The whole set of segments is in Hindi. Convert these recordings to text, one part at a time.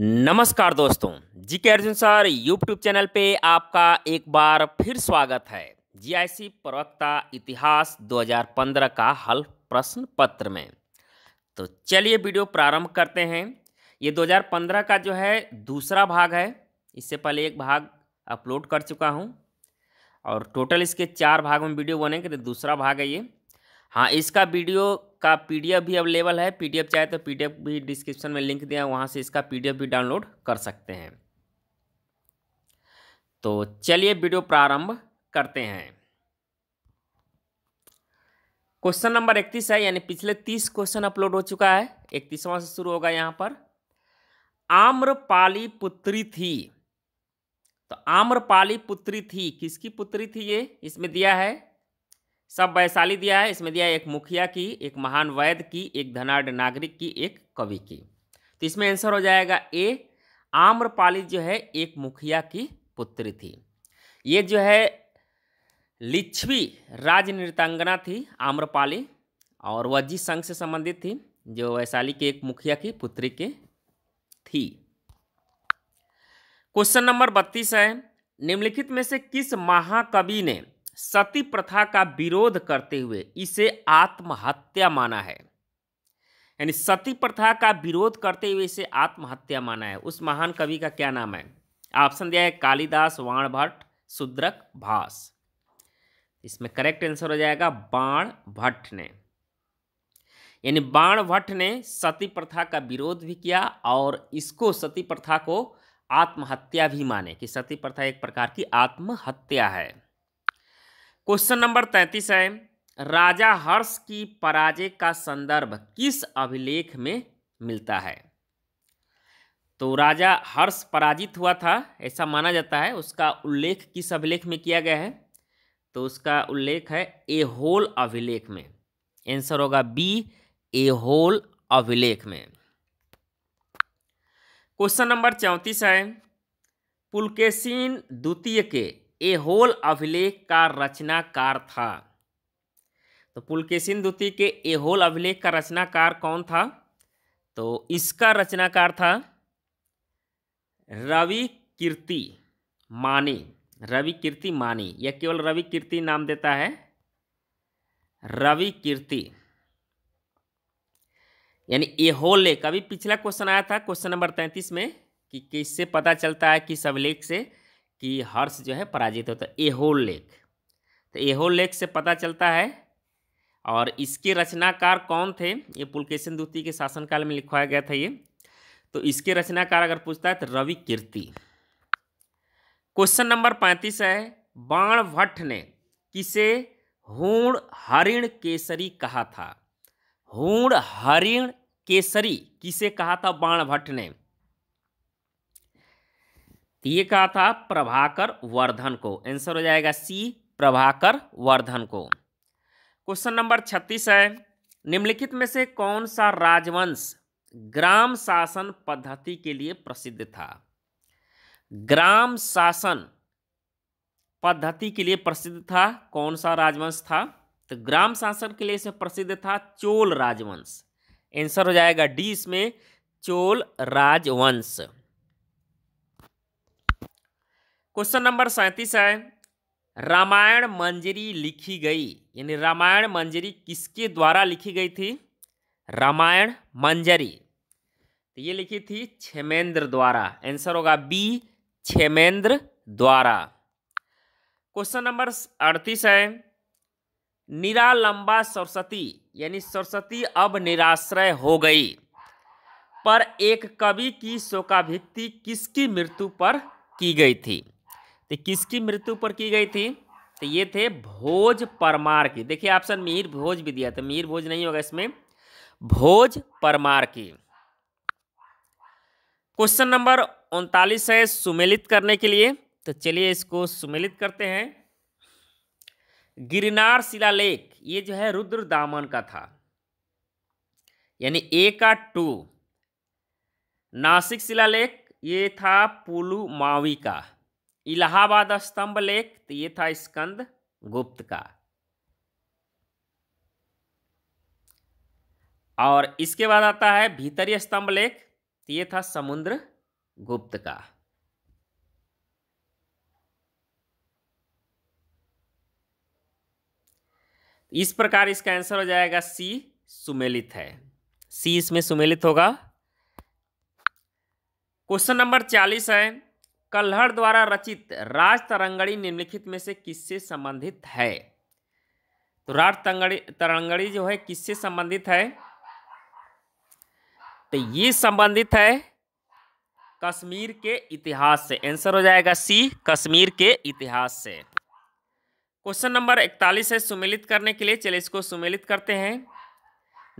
नमस्कार दोस्तों जी के अर्जुन सर यूट्यूब चैनल पे आपका एक बार फिर स्वागत है जीआईसी प्रवक्ता इतिहास 2015 का हल प्रश्न पत्र में तो चलिए वीडियो प्रारंभ करते हैं ये 2015 का जो है दूसरा भाग है इससे पहले एक भाग अपलोड कर चुका हूँ और टोटल इसके चार भाग में वीडियो बनेंगे तो दूसरा भाग है ये हाँ इसका वीडियो का पीडीएफ भी अवेलेबल है पीडीएफ चाहे तो पीडीएफ भी डिस्क्रिप्शन में लिंक दिया वहाँ से इसका पीडीएफ भी डाउनलोड कर सकते हैं तो चलिए वीडियो प्रारंभ करते हैं क्वेश्चन नंबर इकतीस है यानी पिछले तीस क्वेश्चन अपलोड हो चुका है इकतीसवां से शुरू होगा यहाँ पर आम्रपाली पुत्री थी तो आम्रपाली पुत्री थी किसकी पुत्री थी ये इसमें दिया है सब वैशाली दिया है इसमें दिया है एक मुखिया की एक महान वैद्य की एक धनाढ़ नागरिक की एक कवि की तो इसमें आंसर हो जाएगा ए आम्रपाली जो है एक मुखिया की पुत्री थी ये जो है लिच्छवी राजनृतांगना थी आम्रपाली और वजी संघ से संबंधित थी जो वैशाली के एक मुखिया की पुत्री के थी क्वेश्चन नंबर बत्तीस है निम्नलिखित में से किस महाकवि ने सती प्रथा का विरोध करते हुए इसे आत्महत्या माना है यानी सती प्रथा का विरोध करते हुए इसे आत्महत्या माना है उस महान कवि का क्या नाम है ऑप्शन दिया है कालिदास वाण भट्ट शूद्रक भास इसमें करेक्ट आंसर हो जाएगा बाण भट्ट ने यानी बाण भट्ट ने सती प्रथा का विरोध भी किया और इसको सती प्रथा को आत्महत्या भी माने कि सती प्रथा एक प्रकार की आत्महत्या है क्वेश्चन नंबर तैंतीस है राजा हर्ष की पराजय का संदर्भ किस अभिलेख में मिलता है तो राजा हर्ष पराजित हुआ था ऐसा माना जाता है उसका उल्लेख किस अभिलेख में किया गया है तो उसका उल्लेख है ए होल अभिलेख में आंसर होगा बी ए होल अभिलेख में क्वेश्चन नंबर चौंतीस है पुलकेसिन द्वितीय के ए होल अभिलेख का रचनाकार था तो पुलकेशिन द्वितीय के ए होल अभिलेख का रचनाकार कौन था तो इसका रचनाकार था रवि कीर्ति माने रवि कीर्ति माने यह केवल रवि कीर्ति नाम देता है रवि कीर्ति यानी ए होल लेख अभी पिछला क्वेश्चन आया था क्वेश्चन नंबर तैंतीस में कि किससे पता चलता है किस अभिलेख से कि हर्ष जो है पराजित होता है एहोल लेख तो एहोल लेख से पता चलता है और इसके रचनाकार कौन थे ये पुलकेशन द्वितीय के शासनकाल में लिखवाया गया था ये तो इसके रचनाकार अगर पूछता है तो रवि कीर्ति क्वेश्चन नंबर पैंतीस है बाण भट्ट ने किसे हूण हरिण केसरी कहा था हूण हरिण केसरी किसे कहा था बाण भट्ट ने तो ये कहा था प्रभाकर वर्धन को आंसर हो जाएगा सी प्रभाकर वर्धन को क्वेश्चन नंबर छत्तीस है निम्नलिखित में से कौन सा राजवंश ग्राम शासन पद्धति के लिए प्रसिद्ध था ग्राम शासन पद्धति के लिए प्रसिद्ध था कौन सा राजवंश था तो ग्राम शासन के लिए से प्रसिद्ध था चोल राजवंश आंसर हो जाएगा डी इसमें चोल राजवंश क्वेश्चन नंबर सैंतीस है रामायण मंजरी लिखी गई यानी रामायण मंजरी किसके द्वारा लिखी गई थी रामायण मंजरी तो ये लिखी थी छेमेंद्र द्वारा आंसर होगा बी छेमेंद्र द्वारा क्वेश्चन नंबर अड़तीस है निरालंबा सरस्वती यानी सरस्वती अब निराश्रय हो गई पर एक कवि की शोकाभिक्ति किसकी मृत्यु पर की गई थी तो किसकी मृत्यु पर की गई थी तो ये थे भोज परमार की देखिए ऑप्शन मीर भोज भी दिया था मीर भोज नहीं होगा इसमें भोज परमार की क्वेश्चन नंबर उनतालीस है सुमेलित करने के लिए तो चलिए इसको सुमेलित करते हैं गिरनार शिलालेख ये जो है रुद्र दामन का था यानी ए का टू नासिक शिलालेख ये था पुलु मावी का इलाहाबाद स्तंभ लेख तो ये था स्कंद गुप्त का और इसके बाद आता है भीतरी स्तंभ लेख तो ये था समुद्र गुप्त का इस प्रकार इसका आंसर हो जाएगा सी सुमेलित है सी इसमें सुमेलित होगा क्वेश्चन नंबर चालीस है कल्हड़ द्वारा रचित राज तरंगड़ी निम्नलिखित में से किससे संबंधित है तो राज तरंगड़ी तरंगड़ी जो है किससे संबंधित है तो ये संबंधित है कश्मीर के इतिहास से आंसर हो जाएगा सी कश्मीर के इतिहास से क्वेश्चन नंबर इकतालीस है सुमेलित करने के लिए चलिए इसको सुमेलित करते हैं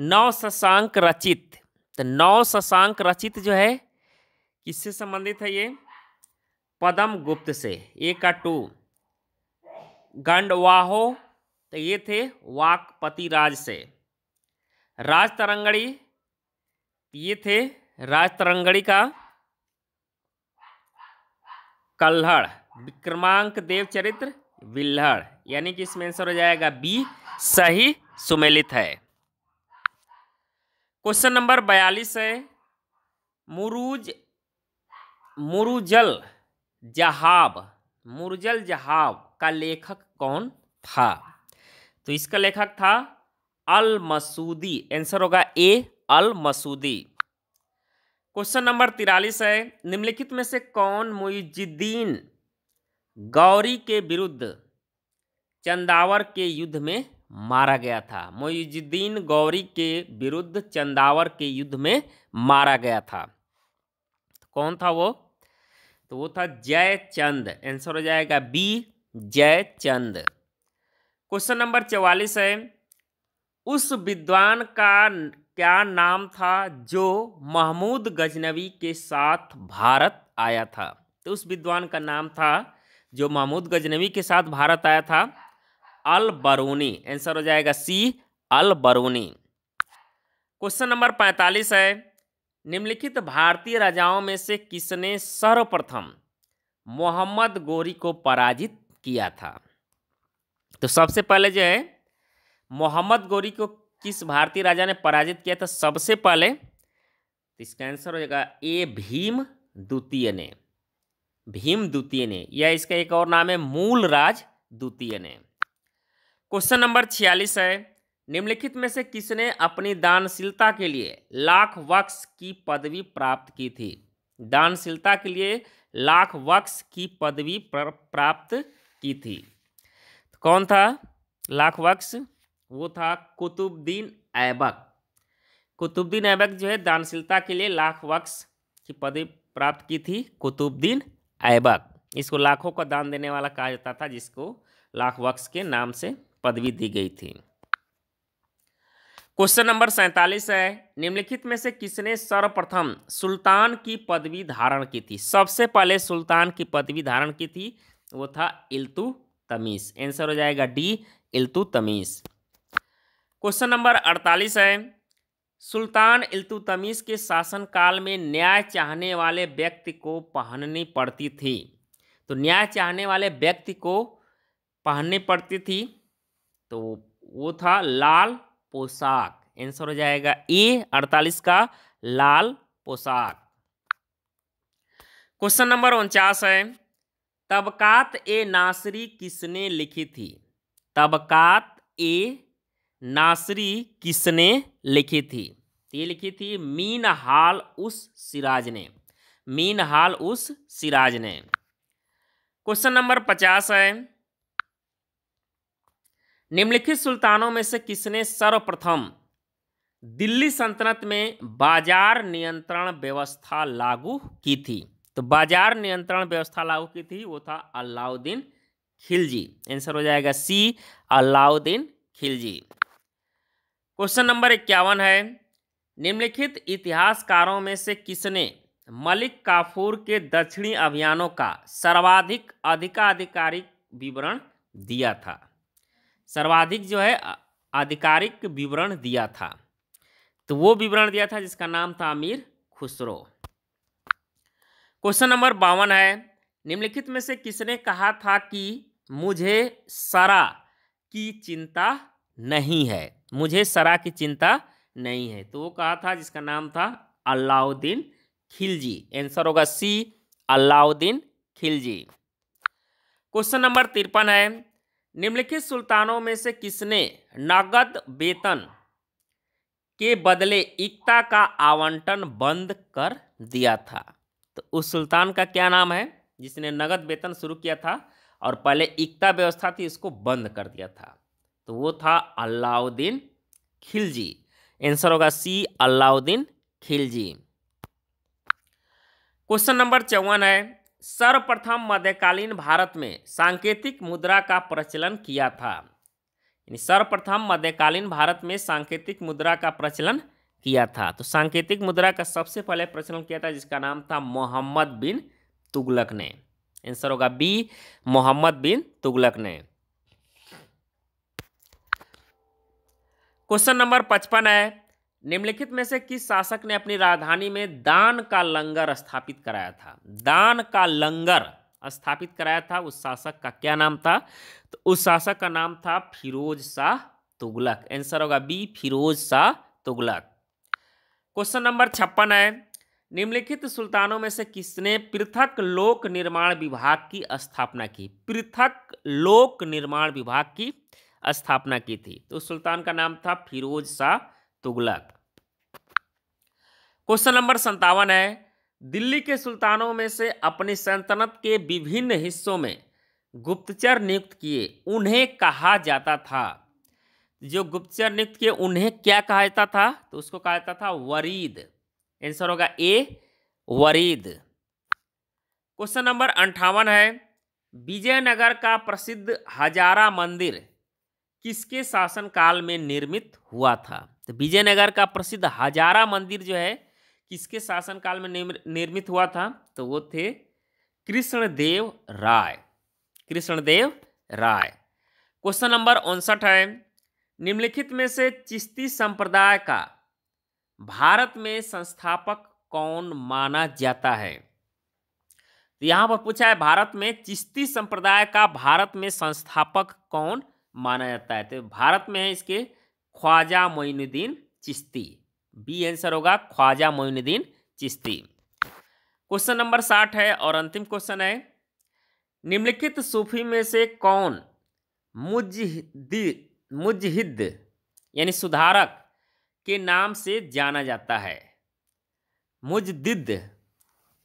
नौ शशांक रचित तो नौ शशांक रचित जो है किससे संबंधित है ये पदम गुप्त से एक का टू गंडवाहो तो ये थे वाकपति राज से राज तरंगड़ी ये थे राज तरंगड़ी का कल्हड़ विक्रमांक देव चरित्र विल्हड़ यानी कि इसमें आंसर हो जाएगा बी सही सुमेलित है क्वेश्चन नंबर बयालीस है मुरूज मुरुजल जहाब मुरजल जहाब का लेखक कौन था तो इसका लेखक था अल मसूदी आंसर होगा ए अल मसूदी क्वेश्चन नंबर तिरालीस है निम्नलिखित में से कौन मुइजुद्दीन गौरी के विरुद्ध चंदावर के युद्ध में मारा गया था मोइजुद्दीन गौरी के विरुद्ध चंदावर के युद्ध में मारा गया था तो कौन था वो तो वो था जय चंद आंसर हो जाएगा बी जय चंद क्वेश्चन नंबर चवालीस है उस विद्वान का क्या नाम था जो महमूद गजनवी के साथ भारत आया था तो उस विद्वान का नाम था जो महमूद गजनवी के साथ भारत आया था अल बरूनी आंसर हो जाएगा सी अल बरूनी क्वेश्चन नंबर पैंतालीस है निम्नलिखित भारतीय राजाओं में से किसने सर्वप्रथम मोहम्मद गोरी को पराजित किया था तो सबसे पहले जो है मोहम्मद गोरी को किस भारतीय राजा ने पराजित किया था सबसे पहले तो इसका आंसर हो जाएगा ए भीम द्वितीय ने भीम द्वितीय ने या इसका एक और नाम है मूलराज द्वितीय ने क्वेश्चन नंबर छियालीस है निम्नलिखित में से किसने अपनी दानशीलता के लिए लाख वक्स की पदवी प्राप्त की थी दानशीलता के लिए लाख वक्स की पदवी प्राप्त की थी तो कौन था लाख वक्स वो था कुतुबद्दीन ऐबक कुतुबद्दीन ऐबक जो है दानशीलता के लिए लाख वक्स की पदवी प्राप्त की थी कुतुबद्दीन ऐबक इसको लाखों का दान देने वाला कहा जाता था जिसको लाख वक्स के नाम से पदवी दी गई थी क्वेश्चन नंबर सैंतालीस है निम्नलिखित में से किसने सर्वप्रथम सुल्तान की पदवी धारण की थी सबसे पहले सुल्तान की पदवी धारण की थी वो था इल्तु तमीस आंसर हो जाएगा D Iltutmish question number अड़तालीस है सुल्तान इल्तु तमीस के शासनकाल में न्याय चाहने वाले व्यक्ति को पहननी पड़ती थी तो न्याय चाहने वाले व्यक्ति को पहननी पड़ती थी तो वो था लाल पोशाक आंसर हो जाएगा ए अड़तालीस का लाल पोशाक क्वेश्चन नंबर उनचास है तबकात ए नासरी किसने लिखी थी तबकात ए नासरी किसने लिखी थी तो ये लिखी थी मीन हाल उस सिराज ने मीन हाल उस सिराज ने क्वेश्चन नंबर पचास है निम्नलिखित सुल्तानों में से किसने सर्वप्रथम दिल्ली सल्तनत में बाजार नियंत्रण व्यवस्था लागू की थी तो बाजार नियंत्रण व्यवस्था लागू की थी वो था अलाउद्दीन खिलजी आंसर हो जाएगा C Alauddin Khilji question number इक्यावन है निम्नलिखित इतिहासकारों में से किसने मलिक काफूर के दक्षिणी अभियानों का सर्वाधिक अधिकाधिकारिक विवरण दिया था सर्वाधिक जो है आधिकारिक विवरण दिया था तो वो विवरण दिया था जिसका नाम था अमीर खुसरो क्वेश्चन नंबर बावन है निम्नलिखित में से किसने कहा था कि मुझे सरा की चिंता नहीं है मुझे सरा की चिंता नहीं है तो वो कहा था जिसका नाम था अलाउद्दीन खिलजी आंसर होगा C Alauddin Khilji question number तिरपन है निम्नलिखित सुल्तानों में से किसने नगद वेतन के बदले इक्ता का आवंटन बंद कर दिया था तो उस सुल्तान का क्या नाम है जिसने नगद वेतन शुरू किया था और पहले इक्ता व्यवस्था थी इसको बंद कर दिया था तो वो था अलाउद्दीन खिलजी आंसर होगा C Alauddin Khilji question number चौवन है सर्वप्रथम मध्यकालीन भारत में सांकेतिक मुद्रा का प्रचलन किया था यानी सर्वप्रथम मध्यकालीन भारत में सांकेतिक मुद्रा का प्रचलन किया था तो सांकेतिक मुद्रा का सबसे पहले प्रचलन किया था जिसका नाम था मोहम्मद बिन तुगलक ने आंसर होगा बी मोहम्मद बिन तुगलक ने क्वेश्चन नंबर पचपन है निम्नलिखित में से किस शासक ने अपनी राजधानी में दान का लंगर स्थापित कराया था दान का लंगर स्थापित कराया था उस शासक का क्या नाम था तो उस शासक का नाम था फिरोज शाह तुगलक आंसर होगा B Firoz Shah Tughlaq question number छप्पन है निम्नलिखित सुल्तानों में से किसने पृथक लोक निर्माण विभाग की स्थापना की पृथक लोक निर्माण विभाग की स्थापना की थी तो सुल्तान का नाम था फिरोज शाह तुगलक क्वेश्चन नंबर संतावन है दिल्ली के सुल्तानों में से अपनी सल्तनत के विभिन्न हिस्सों में गुप्तचर नियुक्त किए उन्हें कहा जाता था जो गुप्तचर नियुक्त किए उन्हें क्या कहा जाता था तो उसको कहा जाता था वरीद आंसर होगा ए वरीद क्वेश्चन नंबर अंठावन है विजयनगर का प्रसिद्ध हजारा मंदिर किसके शासनकाल में निर्मित हुआ था तो विजयनगर का प्रसिद्ध हजारा मंदिर जो है किसके शासनकाल में निर्मित हुआ था तो वो थे कृष्णदेव राय कृष्णदेव राय क्वेश्चन नंबर उनसठ है निम्नलिखित में से चिश्ती संप्रदाय का भारत में संस्थापक कौन माना जाता है तो यहाँ पर पूछा है भारत में चिश्ती संप्रदाय का भारत में संस्थापक कौन माना जाता है तो भारत में है इसके ख्वाजा मोइनुद्दीन चिश्ती बी आंसर होगा ख्वाजा मोइनुद्दीन चिश्ती क्वेश्चन नंबर साठ है और अंतिम क्वेश्चन है निम्नलिखित सूफी में से कौन मुजहिदी मुजहिद यानी सुधारक के नाम से जाना जाता है मुजदिद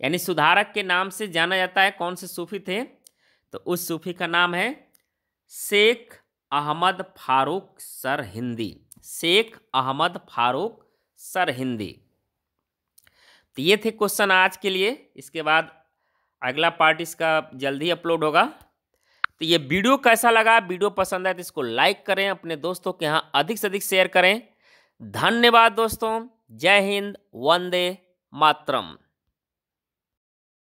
यानी सुधारक के नाम से जाना जाता है कौन से सूफी थे तो उस सूफी का नाम है शेख अहमद फारूक सर हिंदी शेख अहमद फारूक सर हिंदी तो ये थे क्वेश्चन आज के लिए इसके बाद अगला पार्ट इसका जल्दी अपलोड होगा तो ये वीडियो कैसा लगा वीडियो पसंद आए तो इसको लाइक करें अपने दोस्तों के यहाँ अधिक से अधिक शेयर करें धन्यवाद दोस्तों जय हिंद वंदे मातरम